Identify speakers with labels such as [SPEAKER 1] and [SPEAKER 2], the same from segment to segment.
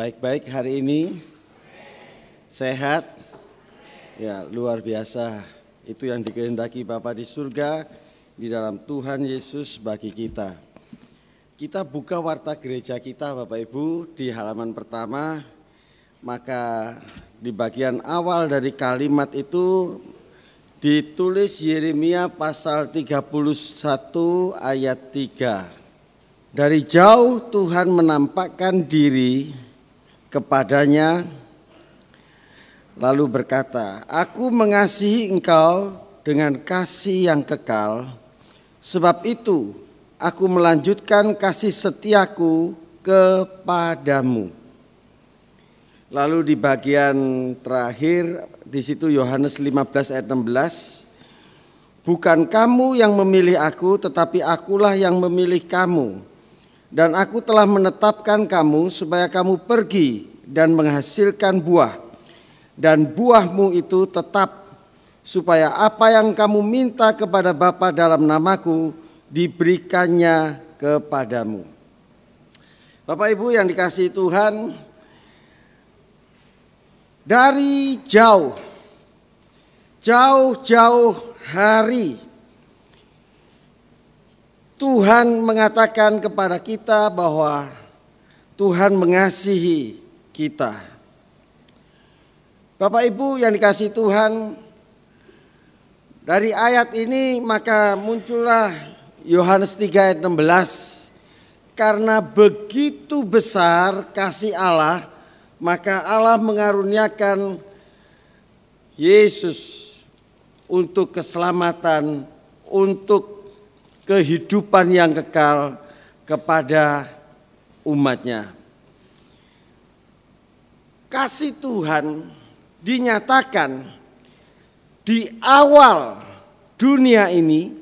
[SPEAKER 1] baik-baik hari ini, sehat, ya luar biasa. Itu yang dikehendaki Bapa di surga di dalam Tuhan Yesus bagi kita. Kita buka warta gereja kita Bapak Ibu di halaman pertama, maka di bagian awal dari kalimat itu ditulis Yeremia pasal 31 ayat 3. Dari jauh Tuhan menampakkan diri kepadanya lalu berkata, "Aku mengasihi engkau dengan kasih yang kekal. Sebab itu, aku melanjutkan kasih setiaku kepadamu." Lalu di bagian terakhir di situ Yohanes 15 ayat 16 Bukan kamu yang memilih aku tetapi akulah yang memilih kamu dan aku telah menetapkan kamu supaya kamu pergi dan menghasilkan buah. Dan buahmu itu tetap supaya apa yang kamu minta kepada Bapa dalam namaku diberikannya kepadamu. Bapak Ibu yang dikasih Tuhan, dari jauh, jauh-jauh hari, Tuhan mengatakan kepada kita bahwa Tuhan mengasihi kita. Bapak Ibu yang dikasih Tuhan, dari ayat ini maka muncullah Yohanes 3 ayat 16. Karena begitu besar kasih Allah, maka Allah mengaruniakan Yesus untuk keselamatan, untuk kehidupan yang kekal kepada umatnya kasih Tuhan dinyatakan di awal dunia ini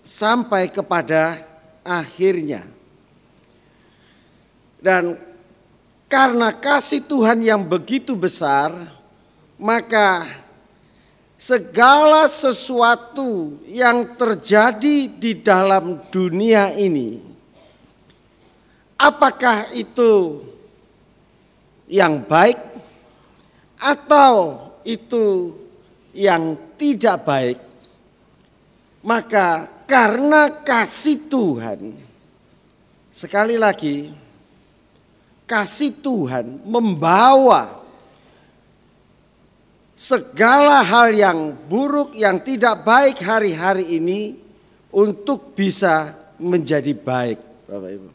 [SPEAKER 1] sampai kepada akhirnya. Dan karena kasih Tuhan yang begitu besar, maka segala sesuatu yang terjadi di dalam dunia ini, apakah itu yang baik atau itu yang tidak baik, maka karena kasih Tuhan, sekali lagi, kasih Tuhan membawa segala hal yang buruk, yang tidak baik hari-hari ini untuk bisa menjadi baik, Bapak Ibu.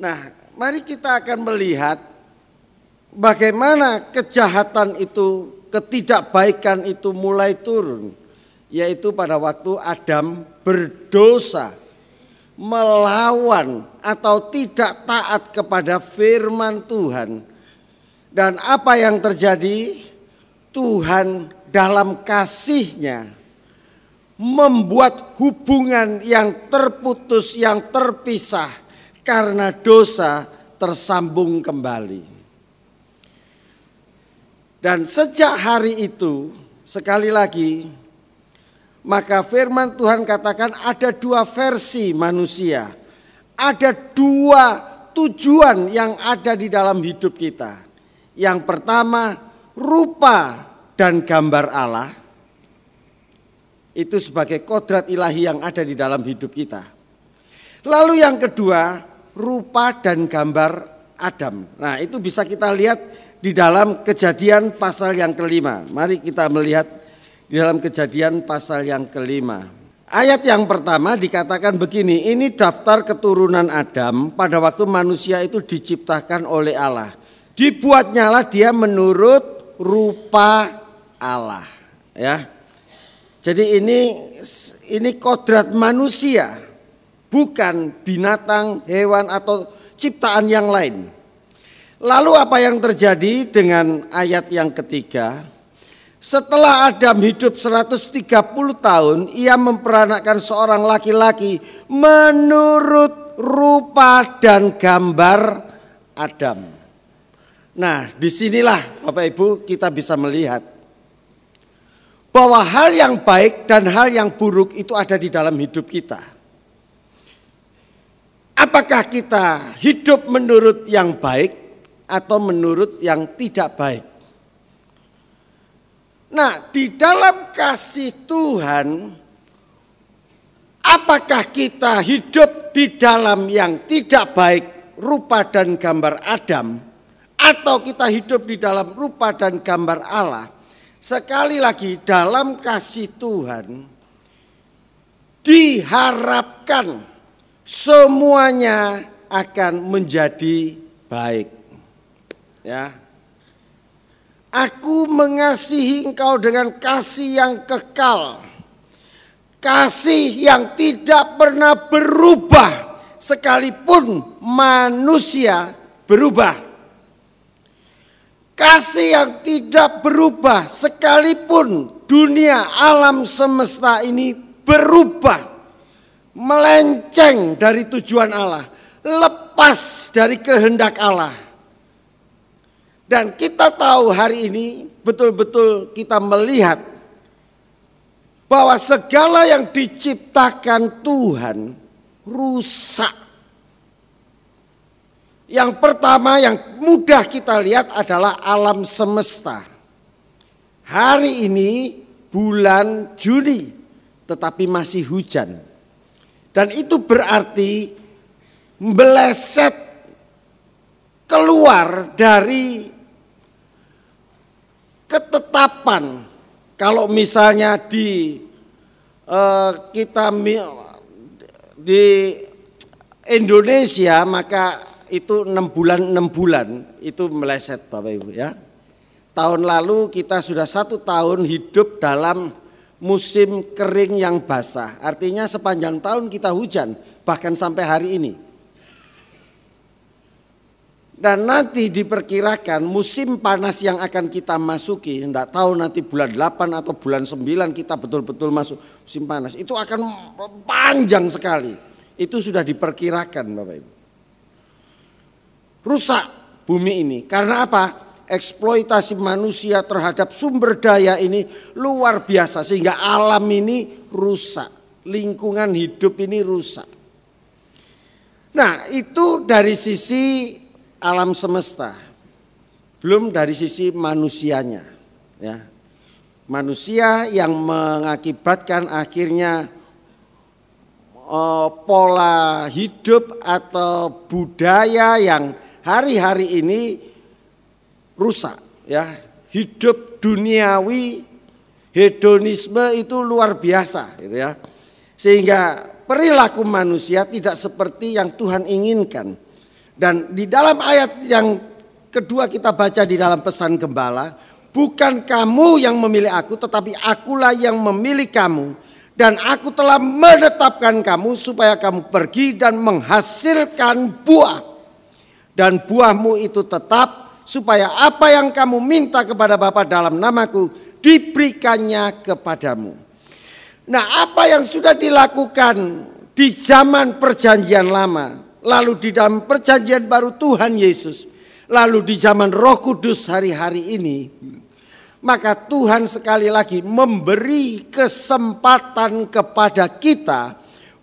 [SPEAKER 1] Nah, mari kita akan melihat bagaimana kejahatan itu, ketidakbaikan itu mulai turun, yaitu pada waktu Adam berdosa, melawan atau tidak taat kepada firman Tuhan. Dan apa yang terjadi? Tuhan dalam kasihnya membuat hubungan yang terputus, yang terpisah karena dosa tersambung kembali. Dan sejak hari itu, sekali lagi, maka firman Tuhan katakan ada dua versi manusia. Ada dua tujuan yang ada di dalam hidup kita. Yang pertama, rupa dan gambar Allah. Itu sebagai kodrat ilahi yang ada di dalam hidup kita. Lalu yang kedua, rupa dan gambar Adam. Nah, itu bisa kita lihat di dalam Kejadian pasal yang kelima. Mari kita melihat di dalam Kejadian pasal yang kelima. Ayat yang pertama dikatakan begini, ini daftar keturunan Adam pada waktu manusia itu diciptakan oleh Allah. Dibuatnya lah dia menurut rupa Allah, ya. Jadi ini ini kodrat manusia bukan binatang, hewan atau ciptaan yang lain. Lalu apa yang terjadi dengan ayat yang ketiga? Setelah Adam hidup 130 tahun, ia memperanakkan seorang laki-laki menurut rupa dan gambar Adam. Nah, disinilah Bapak Ibu kita bisa melihat bahwa hal yang baik dan hal yang buruk itu ada di dalam hidup kita. Apakah kita hidup menurut yang baik atau menurut yang tidak baik? Nah, di dalam kasih Tuhan, apakah kita hidup di dalam yang tidak baik, rupa dan gambar Adam, atau kita hidup di dalam rupa dan gambar Allah? Sekali lagi, dalam kasih Tuhan diharapkan semuanya akan menjadi baik. Ya. Aku mengasihi engkau dengan kasih yang kekal. Kasih yang tidak pernah berubah sekalipun manusia berubah kasih yang tidak berubah sekalipun dunia alam semesta ini berubah melenceng dari tujuan Allah, lepas dari kehendak Allah. Dan kita tahu hari ini betul-betul kita melihat bahwa segala yang diciptakan Tuhan rusak. Yang pertama yang mudah kita lihat adalah alam semesta. Hari ini bulan Juli, tetapi masih hujan. Dan itu berarti meleset keluar dari ketetapan kalau misalnya di uh, kita di Indonesia maka itu enam bulan enam bulan itu meleset Bapak Ibu ya tahun lalu kita sudah satu tahun hidup dalam musim kering yang basah. Artinya sepanjang tahun kita hujan, bahkan sampai hari ini. Dan nanti diperkirakan musim panas yang akan kita masuki, tidak tahu nanti bulan 8 atau bulan 9 kita betul-betul masuk musim panas. Itu akan panjang sekali. Itu sudah diperkirakan Bapak Ibu. Rusak bumi ini. Karena apa? eksploitasi manusia terhadap sumber daya ini luar biasa sehingga alam ini rusak, lingkungan hidup ini rusak. Nah, itu dari sisi alam semesta. Belum dari sisi manusianya, ya. Manusia yang mengakibatkan akhirnya eh, pola hidup atau budaya yang hari-hari ini rusak ya. Hidup duniawi hedonisme itu luar biasa gitu ya. Sehingga perilaku manusia tidak seperti yang Tuhan inginkan. Dan di dalam ayat yang kedua kita baca di dalam pesan gembala, bukan kamu yang memilih aku tetapi akulah yang memilih kamu dan aku telah menetapkan kamu supaya kamu pergi dan menghasilkan buah dan buahmu itu tetap supaya apa yang kamu minta kepada Bapa dalam namaku diberikannya kepadamu. Nah, apa yang sudah dilakukan di zaman perjanjian lama, lalu di dalam perjanjian baru Tuhan Yesus, lalu di zaman Roh Kudus hari-hari ini, maka Tuhan sekali lagi memberi kesempatan kepada kita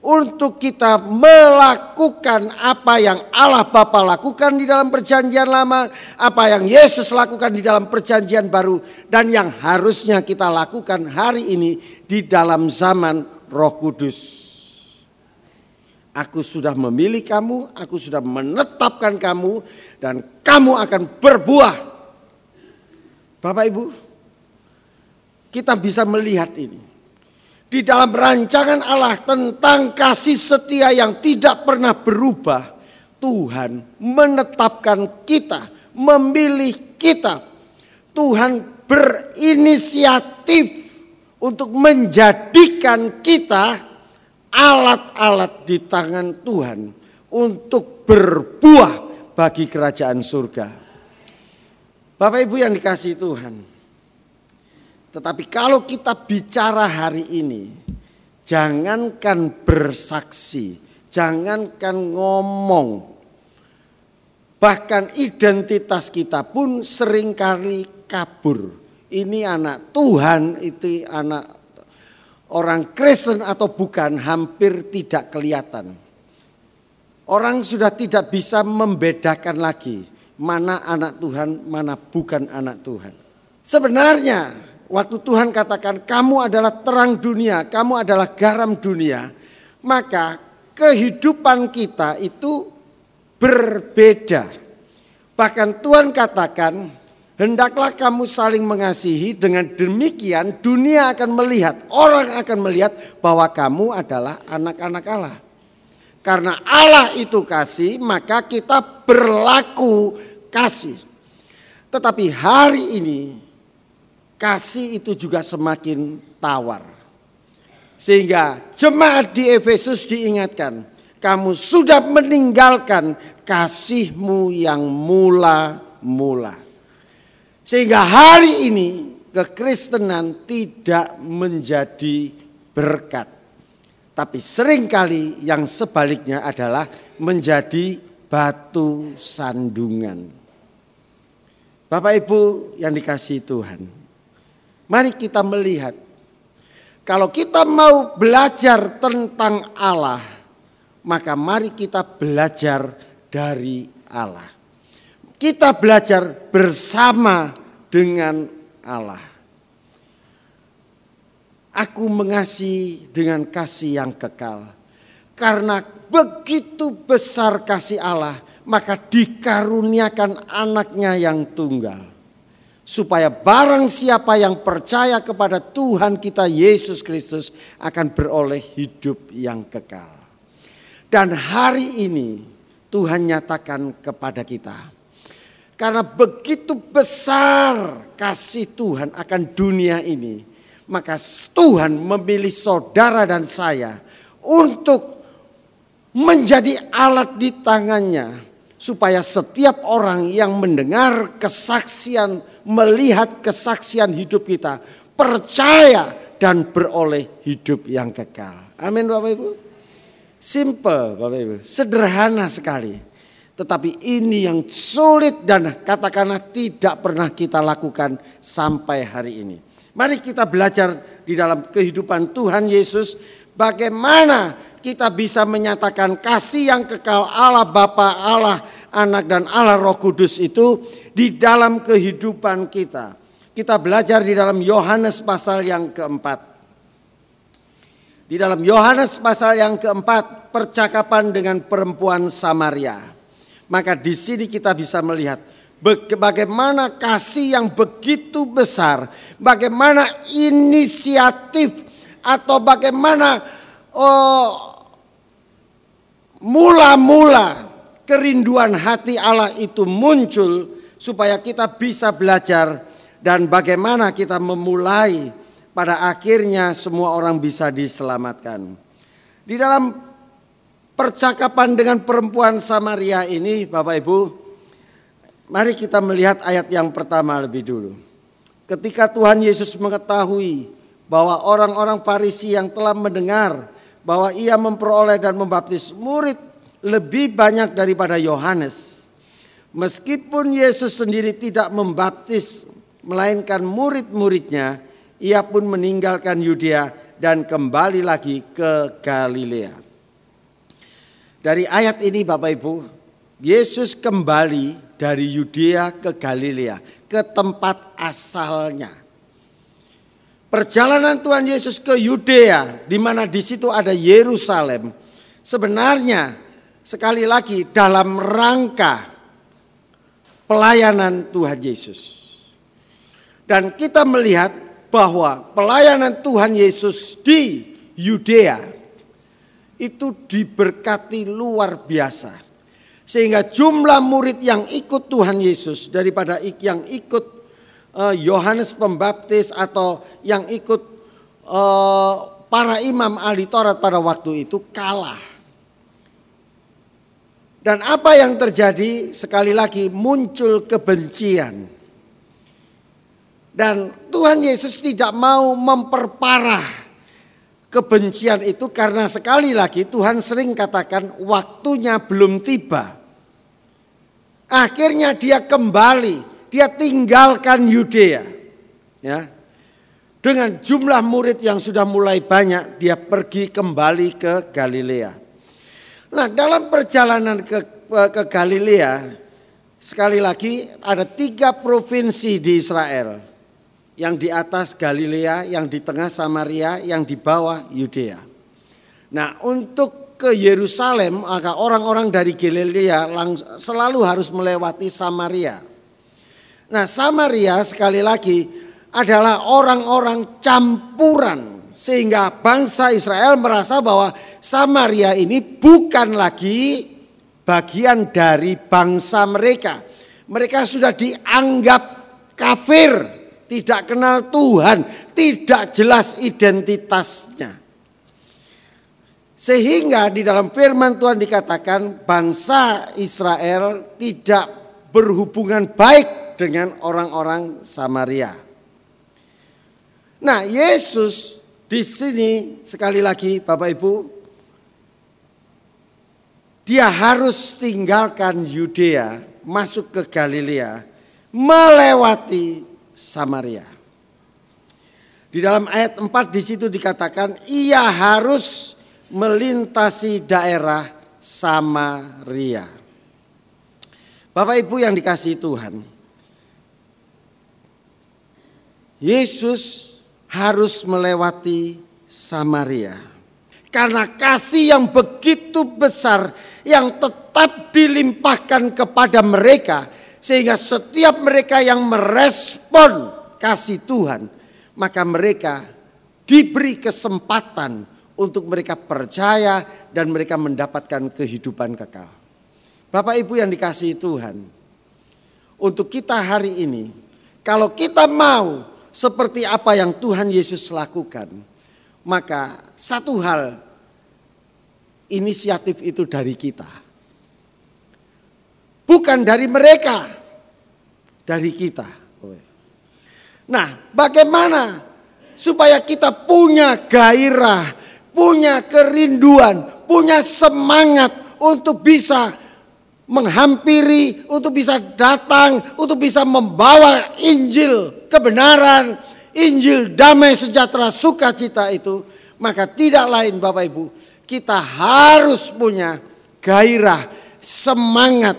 [SPEAKER 1] untuk kita melakukan apa yang Allah Bapa lakukan di dalam perjanjian lama, apa yang Yesus lakukan di dalam perjanjian baru dan yang harusnya kita lakukan hari ini di dalam zaman Roh Kudus. Aku sudah memilih kamu, aku sudah menetapkan kamu dan kamu akan berbuah. Bapak Ibu, kita bisa melihat ini di dalam rancangan Allah tentang kasih setia yang tidak pernah berubah, Tuhan menetapkan kita, memilih kita. Tuhan berinisiatif untuk menjadikan kita alat-alat di tangan Tuhan untuk berbuah bagi kerajaan surga. Bapak Ibu yang dikasih Tuhan, tetapi kalau kita bicara hari ini, jangankan bersaksi, jangankan ngomong, bahkan identitas kita pun seringkali kabur. Ini anak Tuhan, itu anak orang Kristen atau bukan hampir tidak kelihatan. Orang sudah tidak bisa membedakan lagi mana anak Tuhan, mana bukan anak Tuhan. Sebenarnya Waktu Tuhan katakan kamu adalah terang dunia, kamu adalah garam dunia, maka kehidupan kita itu berbeda. Bahkan Tuhan katakan, hendaklah kamu saling mengasihi, dengan demikian dunia akan melihat, orang akan melihat bahwa kamu adalah anak-anak Allah. Karena Allah itu kasih, maka kita berlaku kasih. Tetapi hari ini kasih itu juga semakin tawar. Sehingga jemaat di Efesus diingatkan, kamu sudah meninggalkan kasihmu yang mula-mula. Sehingga hari ini kekristenan tidak menjadi berkat. Tapi seringkali yang sebaliknya adalah menjadi batu sandungan. Bapak Ibu yang dikasih Tuhan, Mari kita melihat. Kalau kita mau belajar tentang Allah, maka mari kita belajar dari Allah. Kita belajar bersama dengan Allah. Aku mengasihi dengan kasih yang kekal. Karena begitu besar kasih Allah, maka dikaruniakan anaknya yang tunggal supaya barang siapa yang percaya kepada Tuhan kita Yesus Kristus akan beroleh hidup yang kekal. Dan hari ini Tuhan nyatakan kepada kita. Karena begitu besar kasih Tuhan akan dunia ini, maka Tuhan memilih saudara dan saya untuk menjadi alat di tangannya supaya setiap orang yang mendengar kesaksian, melihat kesaksian hidup kita, percaya dan beroleh hidup yang kekal. Amin Bapak Ibu. Simple Bapak Ibu, sederhana sekali. Tetapi ini yang sulit dan katakanlah tidak pernah kita lakukan sampai hari ini. Mari kita belajar di dalam kehidupan Tuhan Yesus bagaimana kita bisa menyatakan kasih yang kekal Allah Bapa, Allah Anak dan Allah Roh Kudus itu di dalam kehidupan kita. Kita belajar di dalam Yohanes pasal yang keempat. Di dalam Yohanes pasal yang keempat, percakapan dengan perempuan Samaria. Maka di sini kita bisa melihat bagaimana kasih yang begitu besar, bagaimana inisiatif atau bagaimana oh, mula-mula kerinduan hati Allah itu muncul supaya kita bisa belajar dan bagaimana kita memulai pada akhirnya semua orang bisa diselamatkan. Di dalam percakapan dengan perempuan Samaria ini Bapak Ibu, mari kita melihat ayat yang pertama lebih dulu. Ketika Tuhan Yesus mengetahui bahwa orang-orang Farisi yang telah mendengar bahwa ia memperoleh dan membaptis murid lebih banyak daripada Yohanes. Meskipun Yesus sendiri tidak membaptis melainkan murid-muridnya, ia pun meninggalkan Yudea dan kembali lagi ke Galilea. Dari ayat ini Bapak Ibu, Yesus kembali dari Yudea ke Galilea, ke tempat asalnya Perjalanan Tuhan Yesus ke Yudea, di mana di situ ada Yerusalem, sebenarnya sekali lagi dalam rangka pelayanan Tuhan Yesus. Dan kita melihat bahwa pelayanan Tuhan Yesus di Yudea itu diberkati luar biasa. Sehingga jumlah murid yang ikut Tuhan Yesus daripada yang ikut Eh, Yohanes uh, Pembaptis atau yang ikut uh, para imam ahli Taurat pada waktu itu kalah. Dan apa yang terjadi sekali lagi muncul kebencian. Dan Tuhan Yesus tidak mau memperparah kebencian itu karena sekali lagi Tuhan sering katakan waktunya belum tiba. Akhirnya dia kembali dia tinggalkan Yudea. Ya. Dengan jumlah murid yang sudah mulai banyak, dia pergi kembali ke Galilea. Nah, dalam perjalanan ke ke Galilea, sekali lagi ada tiga provinsi di Israel. Yang di atas Galilea, yang di tengah Samaria, yang di bawah Yudea. Nah, untuk ke Yerusalem, maka orang-orang dari Galilea selalu harus melewati Samaria. Nah Samaria sekali lagi adalah orang-orang campuran. Sehingga bangsa Israel merasa bahwa Samaria ini bukan lagi bagian dari bangsa mereka. Mereka sudah dianggap kafir, tidak kenal Tuhan, tidak jelas identitasnya. Sehingga di dalam firman Tuhan dikatakan bangsa Israel tidak berhubungan baik dengan orang-orang Samaria. Nah, Yesus di sini sekali lagi Bapak Ibu dia harus tinggalkan Yudea, masuk ke Galilea, melewati Samaria. Di dalam ayat 4 di situ dikatakan ia harus melintasi daerah Samaria. Bapak Ibu yang dikasihi Tuhan, Yesus harus melewati Samaria. Karena kasih yang begitu besar yang tetap dilimpahkan kepada mereka sehingga setiap mereka yang merespon kasih Tuhan maka mereka diberi kesempatan untuk mereka percaya dan mereka mendapatkan kehidupan kekal. Bapak Ibu yang dikasihi Tuhan, untuk kita hari ini kalau kita mau seperti apa yang Tuhan Yesus lakukan, maka satu hal inisiatif itu dari kita. Bukan dari mereka, dari kita. Nah, bagaimana supaya kita punya gairah, punya kerinduan, punya semangat untuk bisa menghampiri, untuk bisa datang, untuk bisa membawa Injil kebenaran, Injil damai sejahtera sukacita itu, maka tidak lain Bapak Ibu, kita harus punya gairah, semangat,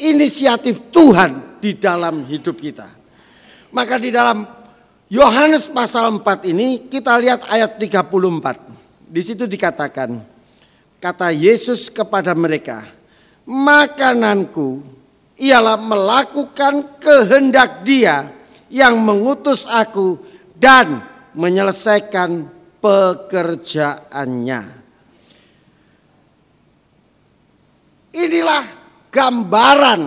[SPEAKER 1] inisiatif Tuhan di dalam hidup kita. Maka di dalam Yohanes pasal 4 ini kita lihat ayat 34. Di situ dikatakan, kata Yesus kepada mereka, makananku ialah melakukan kehendak Dia yang mengutus aku dan menyelesaikan pekerjaannya. Inilah gambaran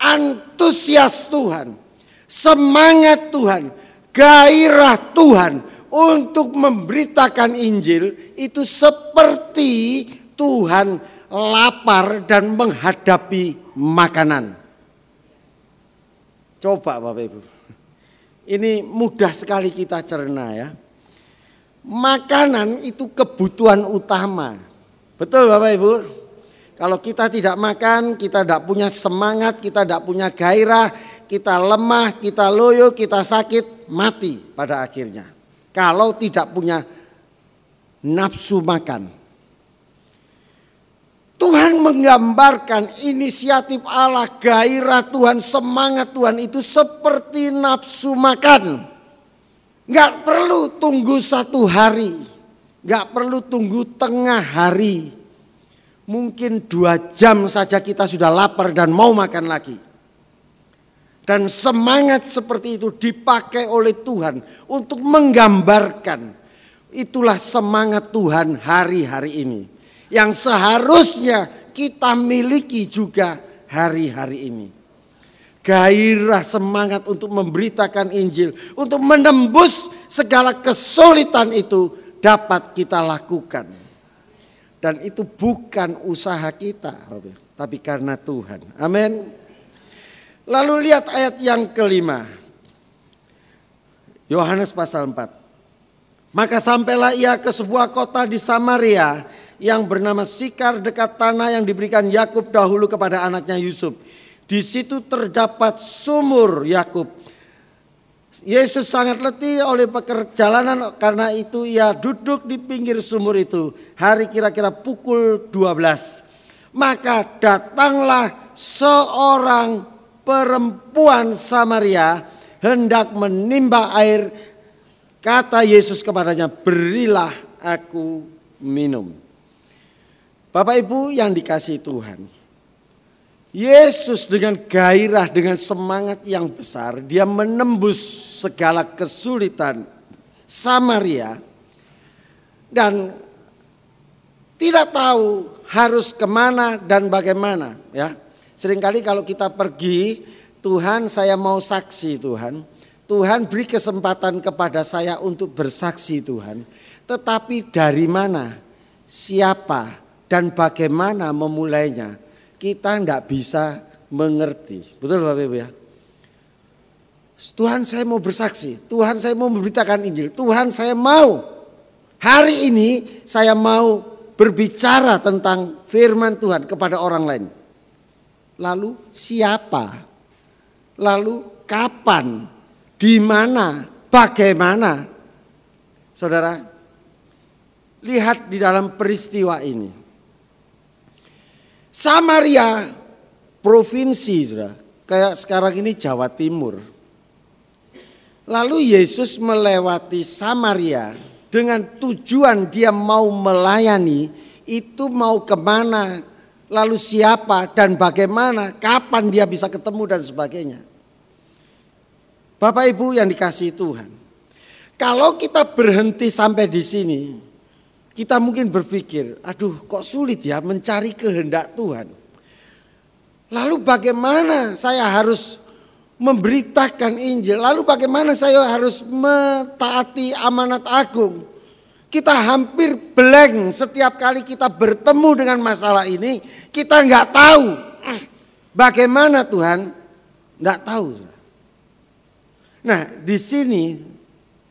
[SPEAKER 1] antusias Tuhan, semangat Tuhan, gairah Tuhan untuk memberitakan Injil itu seperti Tuhan lapar dan menghadapi makanan. Coba Bapak Ibu. Ini mudah sekali kita cerna ya. Makanan itu kebutuhan utama. Betul Bapak Ibu? Kalau kita tidak makan, kita tidak punya semangat, kita tidak punya gairah, kita lemah, kita loyo, kita sakit, mati pada akhirnya. Kalau tidak punya nafsu makan. Tuhan menggambarkan inisiatif Allah, gairah Tuhan, semangat Tuhan itu seperti nafsu makan. Gak perlu tunggu satu hari, gak perlu tunggu tengah hari. Mungkin dua jam saja kita sudah lapar dan mau makan lagi. Dan semangat seperti itu dipakai oleh Tuhan untuk menggambarkan. Itulah semangat Tuhan hari-hari ini yang seharusnya kita miliki juga hari-hari ini. Gairah semangat untuk memberitakan Injil, untuk menembus segala kesulitan itu dapat kita lakukan. Dan itu bukan usaha kita, tapi karena Tuhan. Amin. Lalu lihat ayat yang kelima. Yohanes pasal 4. Maka sampailah ia ke sebuah kota di Samaria yang bernama Sikar dekat tanah yang diberikan Yakub dahulu kepada anaknya Yusuf. Di situ terdapat sumur Yakub. Yesus sangat letih oleh perjalanan karena itu ia duduk di pinggir sumur itu hari kira-kira pukul 12. Maka datanglah seorang perempuan Samaria hendak menimba air kata Yesus kepadanya berilah aku minum. Bapak Ibu yang dikasih Tuhan. Yesus dengan gairah, dengan semangat yang besar, dia menembus segala kesulitan Samaria dan tidak tahu harus kemana dan bagaimana ya. Seringkali kalau kita pergi, Tuhan saya mau saksi Tuhan. Tuhan beri kesempatan kepada saya untuk bersaksi Tuhan. Tetapi dari mana? Siapa? dan bagaimana memulainya kita tidak bisa mengerti. Betul Bapak Ibu ya? Tuhan saya mau bersaksi, Tuhan saya mau memberitakan Injil, Tuhan saya mau. Hari ini saya mau berbicara tentang firman Tuhan kepada orang lain. Lalu siapa? Lalu kapan? Di mana? Bagaimana? Saudara, lihat di dalam peristiwa ini Samaria provinsi sudah kayak sekarang ini Jawa Timur. Lalu Yesus melewati Samaria dengan tujuan dia mau melayani itu mau kemana lalu siapa dan bagaimana kapan dia bisa ketemu dan sebagainya. Bapak Ibu yang dikasih Tuhan. Kalau kita berhenti sampai di sini, kita mungkin berpikir, aduh kok sulit ya mencari kehendak Tuhan. Lalu bagaimana saya harus memberitakan Injil? Lalu bagaimana saya harus mentaati amanat agung? Kita hampir blank setiap kali kita bertemu dengan masalah ini. Kita nggak tahu bagaimana Tuhan, nggak tahu. Nah di sini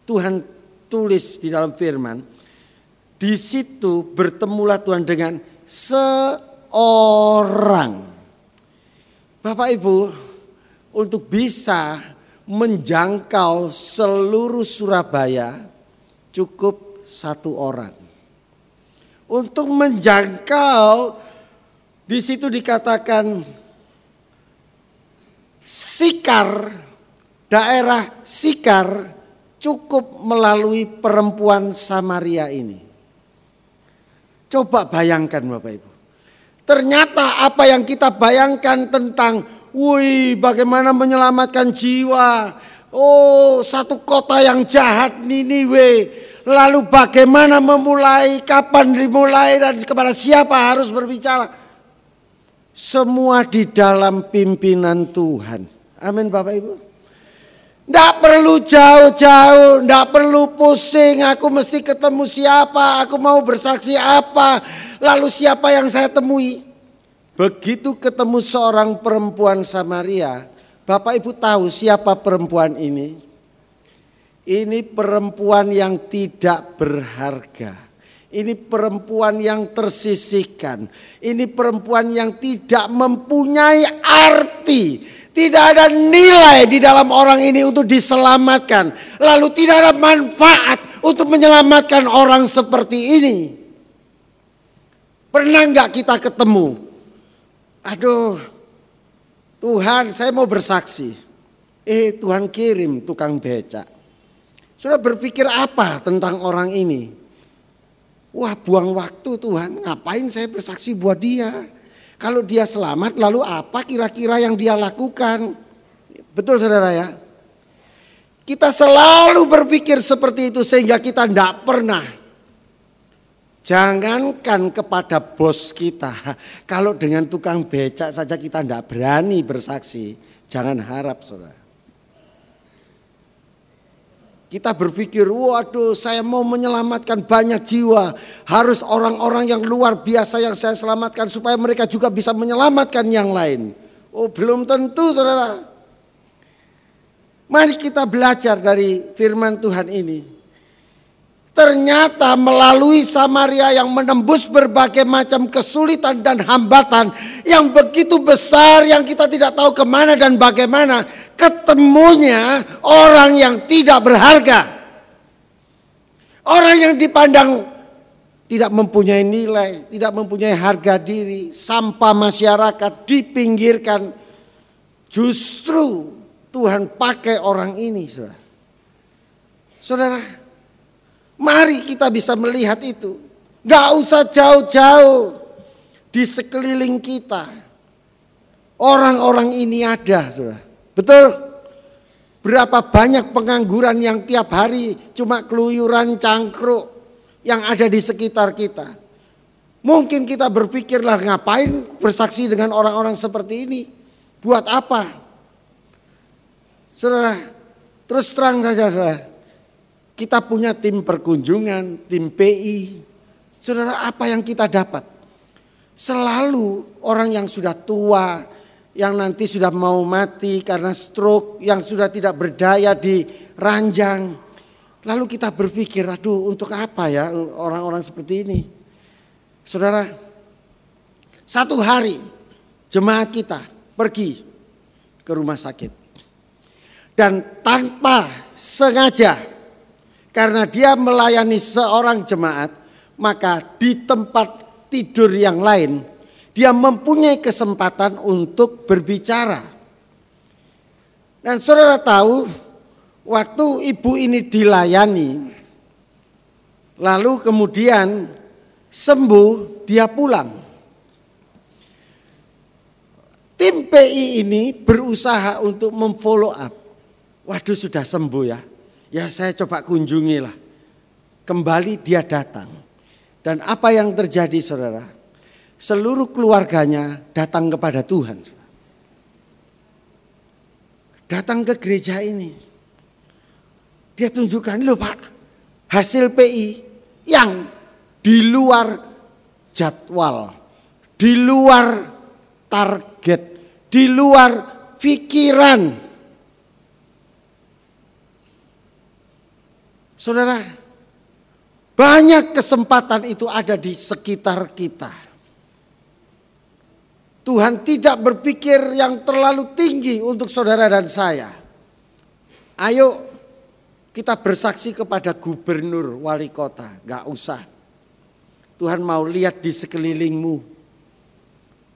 [SPEAKER 1] Tuhan tulis di dalam firman, di situ bertemulah Tuhan dengan seorang. Bapak Ibu, untuk bisa menjangkau seluruh Surabaya cukup satu orang. Untuk menjangkau di situ dikatakan Sikar daerah Sikar cukup melalui perempuan Samaria ini. Coba bayangkan Bapak Ibu. Ternyata apa yang kita bayangkan tentang wih bagaimana menyelamatkan jiwa. Oh satu kota yang jahat Niniwe. Lalu bagaimana memulai, kapan dimulai dan kepada siapa harus berbicara. Semua di dalam pimpinan Tuhan. Amin Bapak Ibu. Tidak perlu jauh-jauh, tidak perlu pusing. Aku mesti ketemu siapa, aku mau bersaksi apa, lalu siapa yang saya temui. Begitu ketemu seorang perempuan Samaria, Bapak Ibu tahu siapa perempuan ini? Ini perempuan yang tidak berharga. Ini perempuan yang tersisihkan. Ini perempuan yang tidak mempunyai arti tidak ada nilai di dalam orang ini untuk diselamatkan. Lalu tidak ada manfaat untuk menyelamatkan orang seperti ini. Pernah nggak kita ketemu? Aduh, Tuhan saya mau bersaksi. Eh Tuhan kirim tukang becak. Sudah berpikir apa tentang orang ini? Wah buang waktu Tuhan, ngapain saya bersaksi buat dia? Kalau dia selamat lalu apa kira-kira yang dia lakukan? Betul saudara ya? Kita selalu berpikir seperti itu sehingga kita tidak pernah. Jangankan kepada bos kita, kalau dengan tukang becak saja kita tidak berani bersaksi. Jangan harap saudara. Kita berpikir, waduh saya mau menyelamatkan banyak jiwa. Harus orang-orang yang luar biasa yang saya selamatkan supaya mereka juga bisa menyelamatkan yang lain. Oh belum tentu saudara. Mari kita belajar dari firman Tuhan ini. Ternyata melalui Samaria yang menembus berbagai macam kesulitan dan hambatan yang begitu besar yang kita tidak tahu kemana dan bagaimana ketemunya orang yang tidak berharga. Orang yang dipandang tidak mempunyai nilai, tidak mempunyai harga diri, sampah masyarakat dipinggirkan. Justru Tuhan pakai orang ini, saudara. Saudara, Mari kita bisa melihat itu. Gak usah jauh-jauh di sekeliling kita. Orang-orang ini ada, sudah, Betul? Berapa banyak pengangguran yang tiap hari cuma keluyuran cangkruk yang ada di sekitar kita. Mungkin kita berpikirlah ngapain bersaksi dengan orang-orang seperti ini? Buat apa? Saudara, terus terang saja saudara. Kita punya tim perkunjungan, tim PI. Saudara, apa yang kita dapat? Selalu orang yang sudah tua, yang nanti sudah mau mati karena stroke, yang sudah tidak berdaya di ranjang. Lalu kita berpikir, aduh untuk apa ya orang-orang seperti ini? Saudara, satu hari jemaat kita pergi ke rumah sakit. Dan tanpa sengaja karena dia melayani seorang jemaat, maka di tempat tidur yang lain, dia mempunyai kesempatan untuk berbicara. Dan saudara tahu, waktu ibu ini dilayani, lalu kemudian sembuh, dia pulang. Tim PI ini berusaha untuk memfollow up. Waduh sudah sembuh ya. Ya saya coba kunjungilah. Kembali dia datang. Dan apa yang terjadi saudara? Seluruh keluarganya datang kepada Tuhan. Datang ke gereja ini. Dia tunjukkan loh pak hasil PI yang di luar jadwal, di luar target, di luar pikiran Saudara, banyak kesempatan itu ada di sekitar kita. Tuhan tidak berpikir yang terlalu tinggi untuk saudara dan saya. Ayo kita bersaksi kepada gubernur wali kota, gak usah. Tuhan mau lihat di sekelilingmu.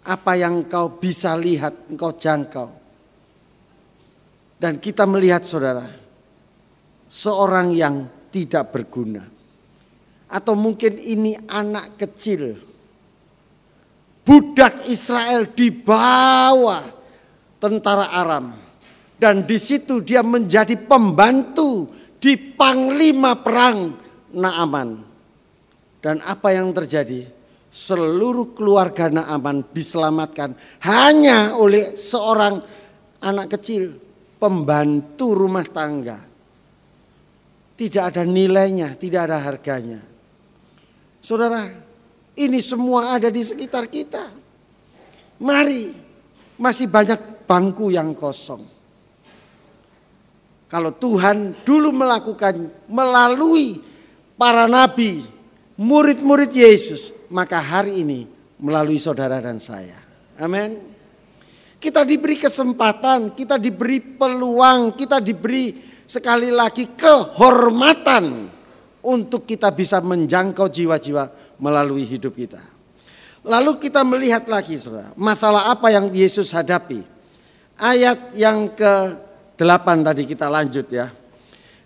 [SPEAKER 1] Apa yang kau bisa lihat, engkau jangkau. Dan kita melihat saudara, seorang yang tidak berguna. Atau mungkin ini anak kecil. Budak Israel dibawa tentara Aram. Dan di situ dia menjadi pembantu di panglima perang Naaman. Dan apa yang terjadi? Seluruh keluarga Naaman diselamatkan hanya oleh seorang anak kecil pembantu rumah tangga tidak ada nilainya, tidak ada harganya. Saudara, ini semua ada di sekitar kita. Mari, masih banyak bangku yang kosong. Kalau Tuhan dulu melakukan melalui para nabi, murid-murid Yesus, maka hari ini melalui saudara dan saya. Amin. Kita diberi kesempatan, kita diberi peluang, kita diberi sekali lagi kehormatan untuk kita bisa menjangkau jiwa-jiwa melalui hidup kita. Lalu kita melihat lagi saudara, masalah apa yang Yesus hadapi. Ayat yang ke-8 tadi kita lanjut ya.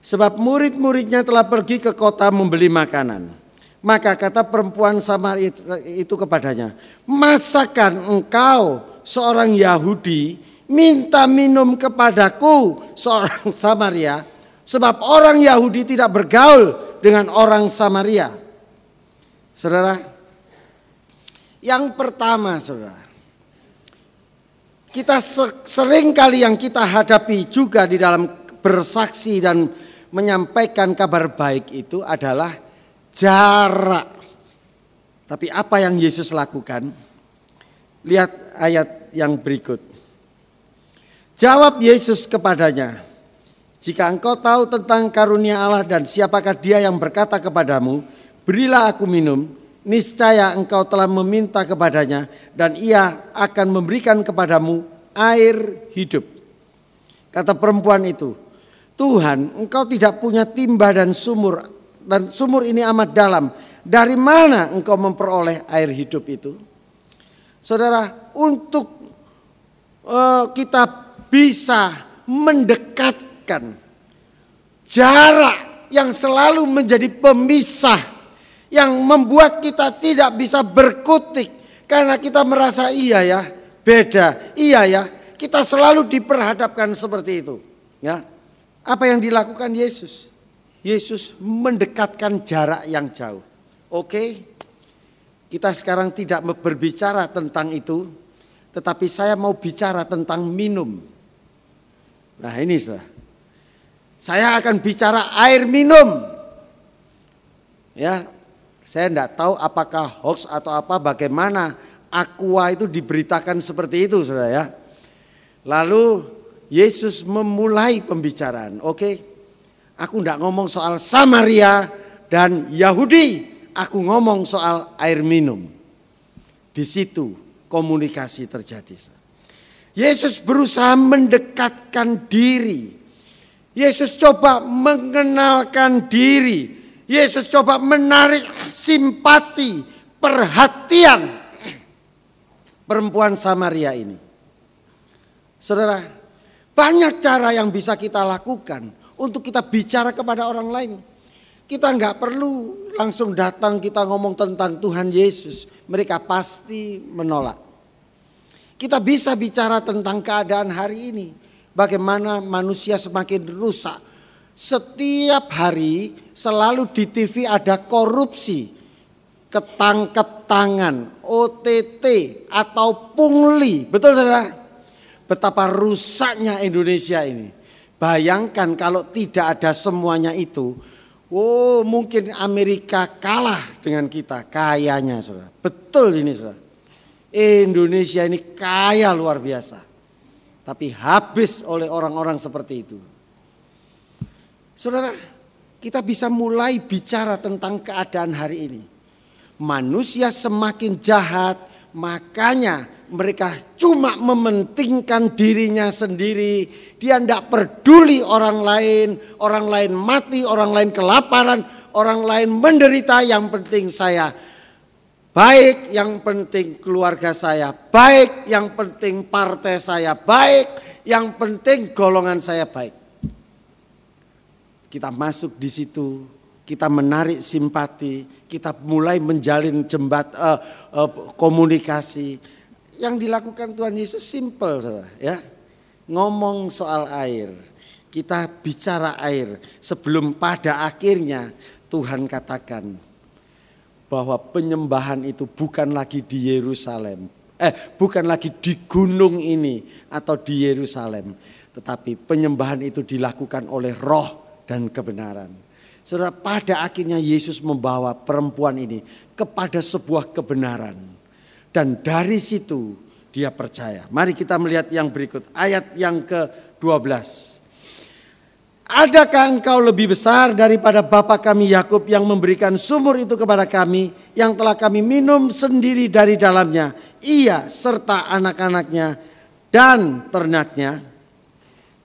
[SPEAKER 1] Sebab murid-muridnya telah pergi ke kota membeli makanan. Maka kata perempuan Samaria itu kepadanya, "Masakan engkau seorang Yahudi minta minum kepadaku seorang Samaria sebab orang Yahudi tidak bergaul dengan orang Samaria. Saudara, yang pertama saudara, kita sering kali yang kita hadapi juga di dalam bersaksi dan menyampaikan kabar baik itu adalah jarak. Tapi apa yang Yesus lakukan? Lihat ayat yang berikut. Jawab Yesus kepadanya, "Jika engkau tahu tentang karunia Allah dan siapakah Dia yang berkata kepadamu, 'Berilah aku minum,' niscaya engkau telah meminta kepadanya, dan Ia akan memberikan kepadamu air hidup." Kata perempuan itu, "Tuhan, engkau tidak punya timba dan sumur, dan sumur ini amat dalam. Dari mana engkau memperoleh air hidup itu?" Saudara, untuk eh, kita bisa mendekatkan jarak yang selalu menjadi pemisah yang membuat kita tidak bisa berkutik karena kita merasa iya ya beda iya ya kita selalu diperhadapkan seperti itu ya apa yang dilakukan Yesus Yesus mendekatkan jarak yang jauh oke kita sekarang tidak berbicara tentang itu tetapi saya mau bicara tentang minum Nah ini sudah. Saya akan bicara air minum. Ya, saya tidak tahu apakah hoax atau apa bagaimana aqua itu diberitakan seperti itu saudara ya. Lalu Yesus memulai pembicaraan. Oke, aku tidak ngomong soal Samaria dan Yahudi. Aku ngomong soal air minum. Di situ komunikasi terjadi. Yesus berusaha mendekatkan diri. Yesus coba mengenalkan diri. Yesus coba menarik simpati, perhatian perempuan Samaria ini. Saudara, banyak cara yang bisa kita lakukan untuk kita bicara kepada orang lain. Kita nggak perlu langsung datang kita ngomong tentang Tuhan Yesus. Mereka pasti menolak. Kita bisa bicara tentang keadaan hari ini. Bagaimana manusia semakin rusak. Setiap hari selalu di TV ada korupsi. Ketangkep tangan, OTT atau pungli. Betul saudara? Betapa rusaknya Indonesia ini. Bayangkan kalau tidak ada semuanya itu. Oh mungkin Amerika kalah dengan kita. kayanya saudara. Betul ini saudara. Indonesia ini kaya luar biasa. Tapi habis oleh orang-orang seperti itu. Saudara, kita bisa mulai bicara tentang keadaan hari ini. Manusia semakin jahat, makanya mereka cuma mementingkan dirinya sendiri. Dia tidak peduli orang lain, orang lain mati, orang lain kelaparan, orang lain menderita. Yang penting saya Baik yang penting keluarga saya, baik yang penting partai saya, baik yang penting golongan saya baik. Kita masuk di situ, kita menarik simpati, kita mulai menjalin jembat uh, uh, komunikasi. Yang dilakukan Tuhan Yesus simple, ya. Ngomong soal air, kita bicara air. Sebelum pada akhirnya Tuhan katakan, bahwa penyembahan itu bukan lagi di Yerusalem. Eh, bukan lagi di gunung ini atau di Yerusalem, tetapi penyembahan itu dilakukan oleh roh dan kebenaran. Saudara, pada akhirnya Yesus membawa perempuan ini kepada sebuah kebenaran. Dan dari situ dia percaya. Mari kita melihat yang berikut, ayat yang ke-12. Adakah engkau lebih besar daripada bapa kami Yakub yang memberikan sumur itu kepada kami yang telah kami minum sendiri dari dalamnya, ia serta anak-anaknya dan ternaknya?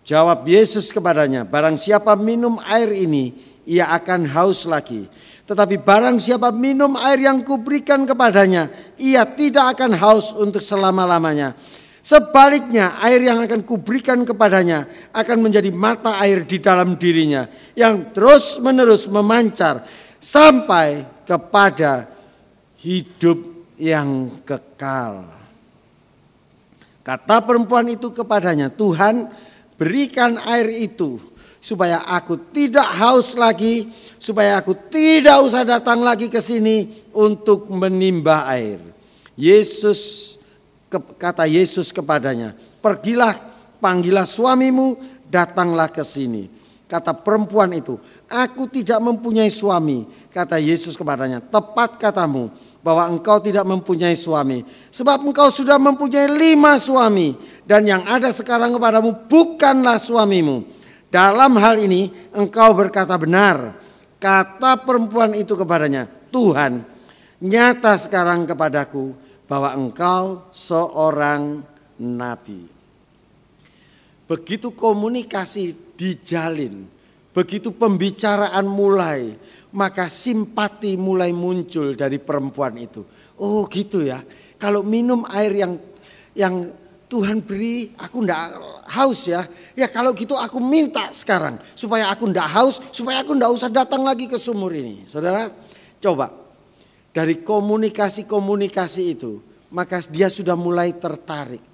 [SPEAKER 1] Jawab Yesus kepadanya, barang siapa minum air ini, ia akan haus lagi. Tetapi barang siapa minum air yang kuberikan kepadanya, ia tidak akan haus untuk selama-lamanya Sebaliknya, air yang akan kuberikan kepadanya akan menjadi mata air di dalam dirinya yang terus-menerus memancar sampai kepada hidup yang kekal. Kata perempuan itu kepadanya, "Tuhan, berikan air itu supaya aku tidak haus lagi, supaya aku tidak usah datang lagi ke sini untuk menimba air." Yesus kata Yesus kepadanya, "Pergilah, panggillah suamimu, datanglah ke sini." Kata perempuan itu, "Aku tidak mempunyai suami." Kata Yesus kepadanya, "Tepat katamu bahwa engkau tidak mempunyai suami, sebab engkau sudah mempunyai lima suami, dan yang ada sekarang kepadamu bukanlah suamimu. Dalam hal ini engkau berkata benar." Kata perempuan itu kepadanya, "Tuhan, nyata sekarang kepadaku." bahwa engkau seorang nabi. Begitu komunikasi dijalin, begitu pembicaraan mulai, maka simpati mulai muncul dari perempuan itu. Oh gitu ya, kalau minum air yang yang Tuhan beri, aku ndak haus ya. Ya kalau gitu aku minta sekarang supaya aku ndak haus, supaya aku ndak usah datang lagi ke sumur ini. Saudara, coba dari komunikasi-komunikasi itu, maka dia sudah mulai tertarik.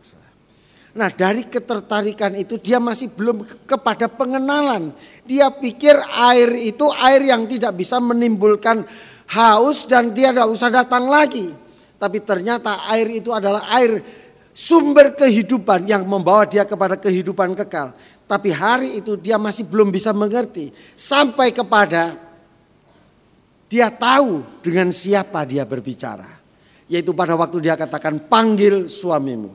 [SPEAKER 1] Nah dari ketertarikan itu dia masih belum kepada pengenalan. Dia pikir air itu air yang tidak bisa menimbulkan haus dan dia tidak usah datang lagi. Tapi ternyata air itu adalah air sumber kehidupan yang membawa dia kepada kehidupan kekal. Tapi hari itu dia masih belum bisa mengerti. Sampai kepada dia tahu dengan siapa dia berbicara. Yaitu pada waktu dia katakan panggil suamimu.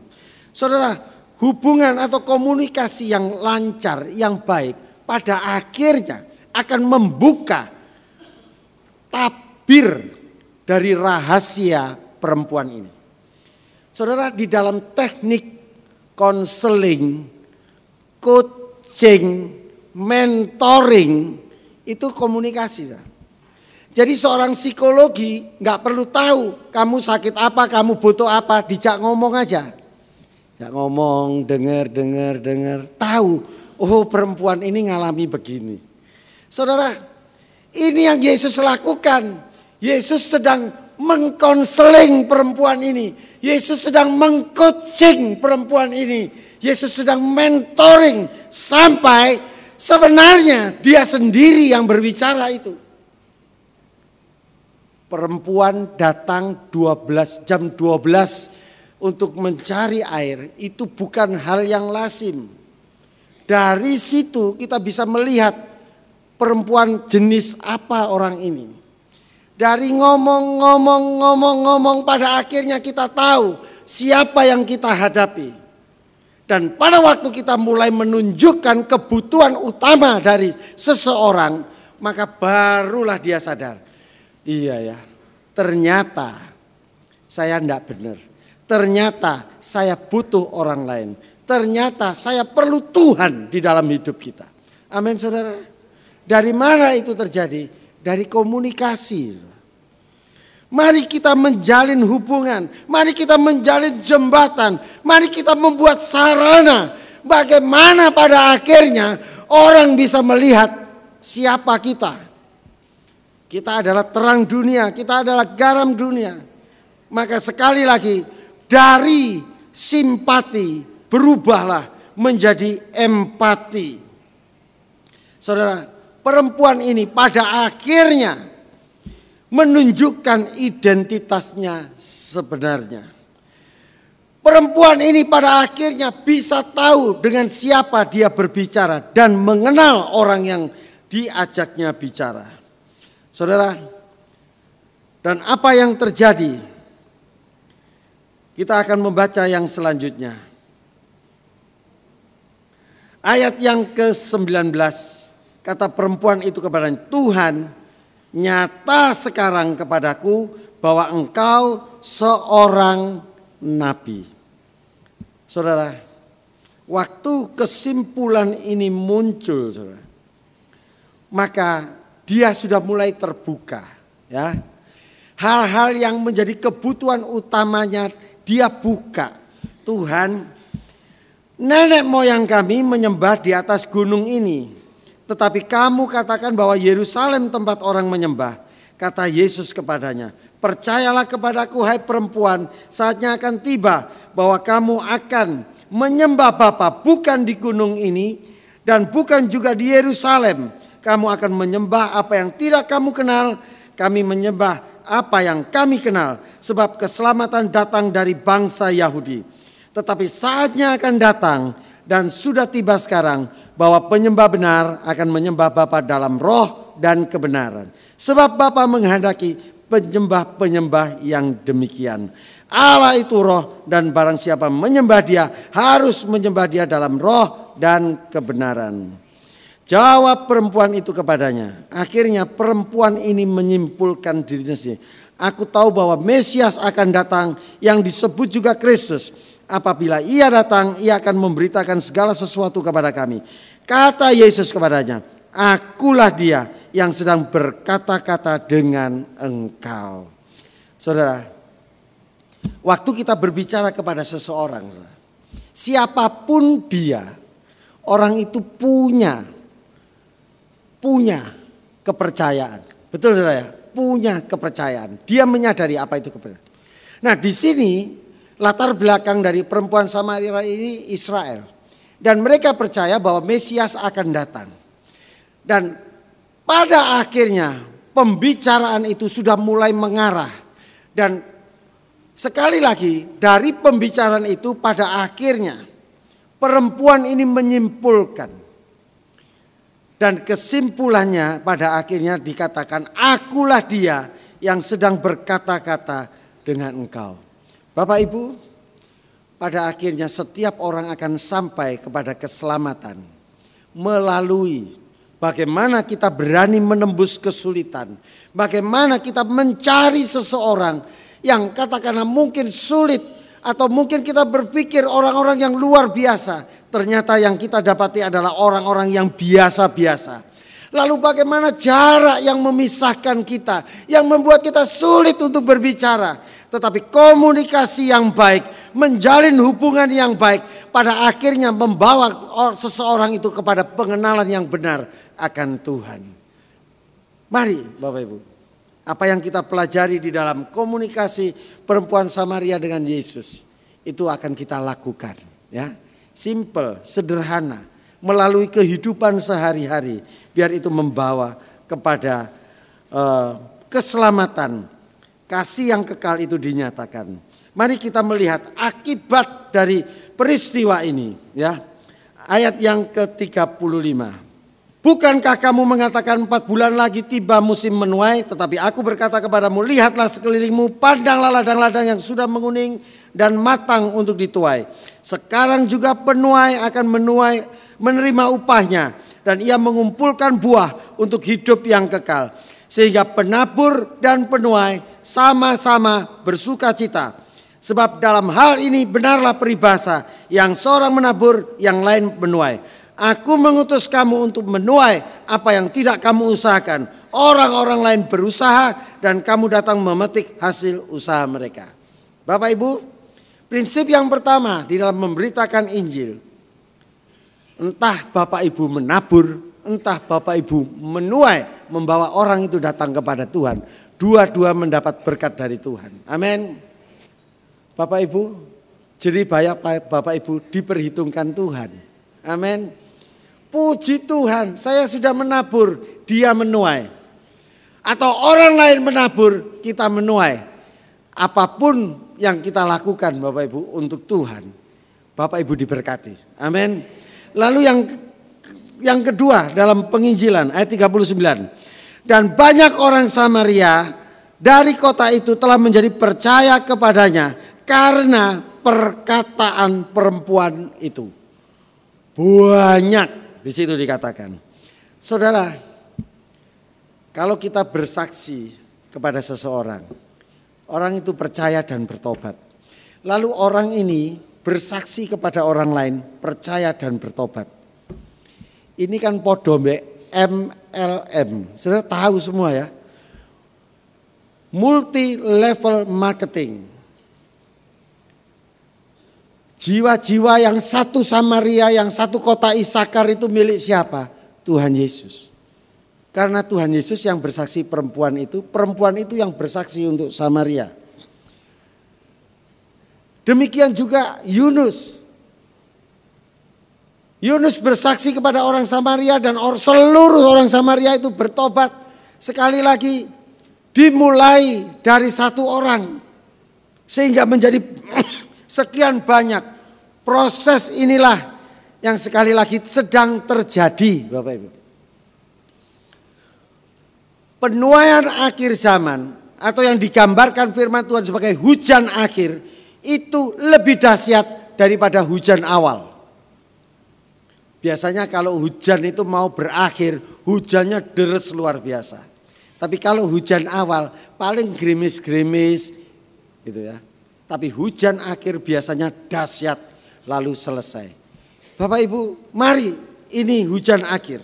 [SPEAKER 1] Saudara, hubungan atau komunikasi yang lancar, yang baik pada akhirnya akan membuka tabir dari rahasia perempuan ini. Saudara, di dalam teknik konseling, coaching, mentoring, itu komunikasi. Jadi seorang psikologi nggak perlu tahu kamu sakit apa, kamu butuh apa, dijak ngomong aja. Dijak ngomong, dengar, dengar, dengar, tahu. Oh perempuan ini ngalami begini. Saudara, ini yang Yesus lakukan. Yesus sedang mengkonseling perempuan ini. Yesus sedang mengcoaching perempuan ini. Yesus sedang mentoring sampai sebenarnya dia sendiri yang berbicara itu perempuan datang 12 jam 12 untuk mencari air itu bukan hal yang lazim. Dari situ kita bisa melihat perempuan jenis apa orang ini. Dari ngomong-ngomong-ngomong-ngomong pada akhirnya kita tahu siapa yang kita hadapi. Dan pada waktu kita mulai menunjukkan kebutuhan utama dari seseorang, maka barulah dia sadar Iya ya. Ternyata saya tidak benar. Ternyata saya butuh orang lain. Ternyata saya perlu Tuhan di dalam hidup kita. Amin saudara. Dari mana itu terjadi? Dari komunikasi. Mari kita menjalin hubungan. Mari kita menjalin jembatan. Mari kita membuat sarana. Bagaimana pada akhirnya orang bisa melihat siapa kita. Kita adalah terang dunia, kita adalah garam dunia. Maka sekali lagi dari simpati berubahlah menjadi empati. Saudara, perempuan ini pada akhirnya menunjukkan identitasnya sebenarnya. Perempuan ini pada akhirnya bisa tahu dengan siapa dia berbicara dan mengenal orang yang diajaknya bicara. Saudara, dan apa yang terjadi? Kita akan membaca yang selanjutnya. Ayat yang ke-19 kata perempuan itu kepada Tuhan, nyata sekarang kepadaku bahwa engkau seorang nabi. Saudara, waktu kesimpulan ini muncul, saudara, maka dia sudah mulai terbuka ya. Hal-hal yang menjadi kebutuhan utamanya dia buka. Tuhan nenek moyang kami menyembah di atas gunung ini. Tetapi kamu katakan bahwa Yerusalem tempat orang menyembah. Kata Yesus kepadanya, percayalah kepadaku hai perempuan, saatnya akan tiba bahwa kamu akan menyembah Bapa bukan di gunung ini dan bukan juga di Yerusalem. Kamu akan menyembah apa yang tidak kamu kenal, kami menyembah apa yang kami kenal, sebab keselamatan datang dari bangsa Yahudi. Tetapi saatnya akan datang dan sudah tiba sekarang bahwa penyembah benar akan menyembah Bapa dalam roh dan kebenaran. Sebab Bapa menghendaki penyembah-penyembah yang demikian. Allah itu roh dan barang siapa menyembah dia harus menyembah dia dalam roh dan kebenaran. Jawab perempuan itu kepadanya. Akhirnya perempuan ini menyimpulkan dirinya sendiri. Aku tahu bahwa Mesias akan datang yang disebut juga Kristus. Apabila ia datang, ia akan memberitakan segala sesuatu kepada kami. Kata Yesus kepadanya, akulah dia yang sedang berkata-kata dengan engkau. Saudara, waktu kita berbicara kepada seseorang, siapapun dia, orang itu punya punya kepercayaan. Betul Saudara ya? Punya kepercayaan. Dia menyadari apa itu kepercayaan. Nah, di sini latar belakang dari perempuan Samaria ini Israel. Dan mereka percaya bahwa Mesias akan datang. Dan pada akhirnya pembicaraan itu sudah mulai mengarah. Dan sekali lagi dari pembicaraan itu pada akhirnya perempuan ini menyimpulkan dan kesimpulannya pada akhirnya dikatakan akulah dia yang sedang berkata-kata dengan engkau. Bapak Ibu, pada akhirnya setiap orang akan sampai kepada keselamatan melalui bagaimana kita berani menembus kesulitan, bagaimana kita mencari seseorang yang katakanlah mungkin sulit atau mungkin kita berpikir orang-orang yang luar biasa, ternyata yang kita dapati adalah orang-orang yang biasa-biasa. Lalu bagaimana jarak yang memisahkan kita, yang membuat kita sulit untuk berbicara. Tetapi komunikasi yang baik, menjalin hubungan yang baik, pada akhirnya membawa seseorang itu kepada pengenalan yang benar akan Tuhan. Mari Bapak Ibu, apa yang kita pelajari di dalam komunikasi perempuan Samaria dengan Yesus, itu akan kita lakukan. Ya, simple, sederhana melalui kehidupan sehari-hari biar itu membawa kepada uh, keselamatan kasih yang kekal itu dinyatakan. Mari kita melihat akibat dari peristiwa ini ya. Ayat yang ke-35. Bukankah kamu mengatakan empat bulan lagi tiba musim menuai? Tetapi aku berkata kepadamu, lihatlah sekelilingmu, pandanglah ladang-ladang yang sudah menguning, dan matang untuk dituai. Sekarang juga penuai akan menuai menerima upahnya dan ia mengumpulkan buah untuk hidup yang kekal. Sehingga penabur dan penuai sama-sama bersuka cita. Sebab dalam hal ini benarlah peribahasa yang seorang menabur, yang lain menuai. Aku mengutus kamu untuk menuai apa yang tidak kamu usahakan. Orang-orang lain berusaha dan kamu datang memetik hasil usaha mereka. Bapak Ibu, Prinsip yang pertama di dalam memberitakan Injil. Entah Bapak Ibu menabur, entah Bapak Ibu menuai, membawa orang itu datang kepada Tuhan. Dua-dua mendapat berkat dari Tuhan. Amin. Bapak Ibu, jeribaya Bapak Ibu diperhitungkan Tuhan. Amin. Puji Tuhan, saya sudah menabur, dia menuai. Atau orang lain menabur, kita menuai. Apapun yang kita lakukan Bapak Ibu untuk Tuhan, Bapak Ibu diberkati. Amin. Lalu yang yang kedua dalam penginjilan ayat 39. Dan banyak orang Samaria dari kota itu telah menjadi percaya kepadanya karena perkataan perempuan itu. Banyak di situ dikatakan. Saudara, kalau kita bersaksi kepada seseorang, Orang itu percaya dan bertobat. Lalu orang ini bersaksi kepada orang lain, percaya dan bertobat. Ini kan podombe MLM. Sudah tahu semua ya. Multi level marketing. Jiwa-jiwa yang satu Samaria, yang satu kota Isakar itu milik siapa? Tuhan Yesus. Karena Tuhan Yesus yang bersaksi perempuan itu, perempuan itu yang bersaksi untuk Samaria. Demikian juga Yunus. Yunus bersaksi kepada orang Samaria dan seluruh orang Samaria itu bertobat. Sekali lagi dimulai dari satu orang sehingga menjadi sekian banyak. Proses inilah yang sekali lagi sedang terjadi Bapak Ibu penuaian akhir zaman atau yang digambarkan firman Tuhan sebagai hujan akhir itu lebih dahsyat daripada hujan awal. Biasanya kalau hujan itu mau berakhir, hujannya deres luar biasa. Tapi kalau hujan awal paling gerimis-gerimis gitu ya. Tapi hujan akhir biasanya dahsyat lalu selesai. Bapak Ibu, mari ini hujan akhir.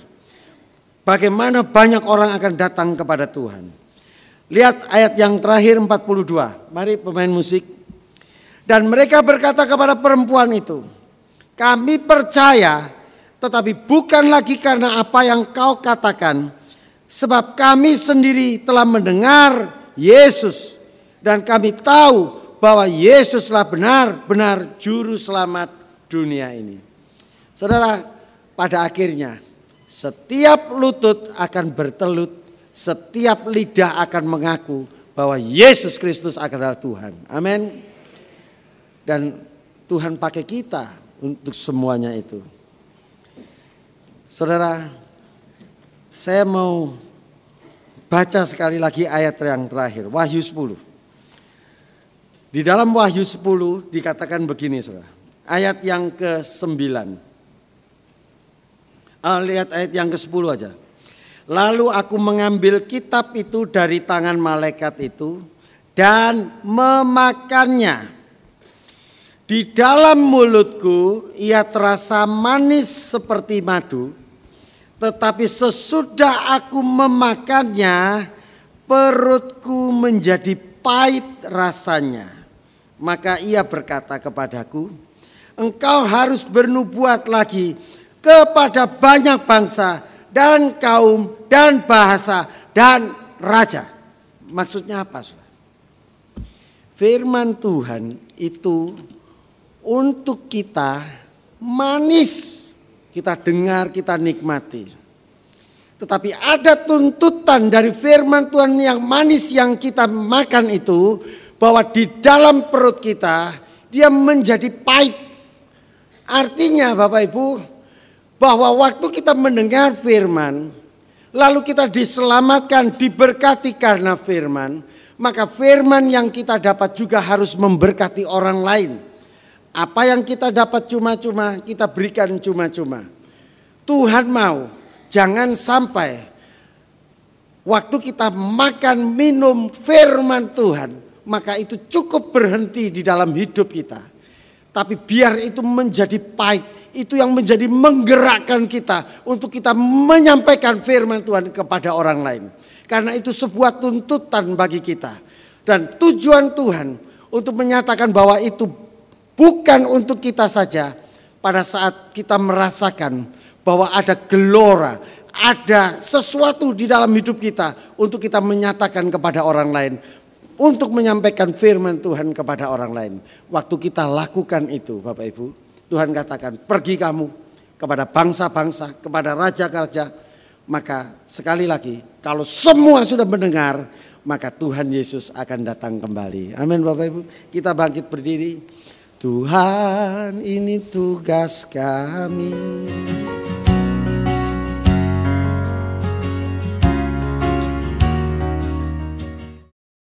[SPEAKER 1] Bagaimana banyak orang akan datang kepada Tuhan. Lihat ayat yang terakhir 42. Mari pemain musik. Dan mereka berkata kepada perempuan itu, "Kami percaya, tetapi bukan lagi karena apa yang kau katakan, sebab kami sendiri telah mendengar Yesus dan kami tahu bahwa Yesuslah benar-benar juru selamat dunia ini." Saudara, pada akhirnya setiap lutut akan bertelut, setiap lidah akan mengaku bahwa Yesus Kristus adalah Tuhan. Amin. Dan Tuhan pakai kita untuk semuanya itu. Saudara, saya mau baca sekali lagi ayat yang terakhir, Wahyu 10. Di dalam Wahyu 10 dikatakan begini, Saudara. Ayat yang ke-9 uh, lihat ayat yang ke-10 aja. Lalu aku mengambil kitab itu dari tangan malaikat itu dan memakannya. Di dalam mulutku ia terasa manis seperti madu, tetapi sesudah aku memakannya perutku menjadi pahit rasanya. Maka ia berkata kepadaku, engkau harus bernubuat lagi kepada banyak bangsa dan kaum dan bahasa dan raja. Maksudnya apa? Saudara? Firman Tuhan itu untuk kita manis, kita dengar, kita nikmati. Tetapi ada tuntutan dari firman Tuhan yang manis yang kita makan itu bahwa di dalam perut kita dia menjadi pahit. Artinya Bapak Ibu, bahwa waktu kita mendengar firman, lalu kita diselamatkan, diberkati karena firman, maka firman yang kita dapat juga harus memberkati orang lain. Apa yang kita dapat cuma-cuma, kita berikan cuma-cuma. Tuhan mau, jangan sampai waktu kita makan, minum firman Tuhan, maka itu cukup berhenti di dalam hidup kita. Tapi biar itu menjadi pahit, itu yang menjadi menggerakkan kita untuk kita menyampaikan firman Tuhan kepada orang lain. Karena itu sebuah tuntutan bagi kita. Dan tujuan Tuhan untuk menyatakan bahwa itu bukan untuk kita saja pada saat kita merasakan bahwa ada gelora, ada sesuatu di dalam hidup kita untuk kita menyatakan kepada orang lain, untuk menyampaikan firman Tuhan kepada orang lain. Waktu kita lakukan itu, Bapak Ibu, Tuhan katakan, pergi kamu kepada bangsa-bangsa, kepada raja-raja. Maka sekali lagi, kalau semua sudah mendengar, maka Tuhan Yesus akan datang kembali. Amin Bapak Ibu. Kita bangkit berdiri. Tuhan ini tugas kami.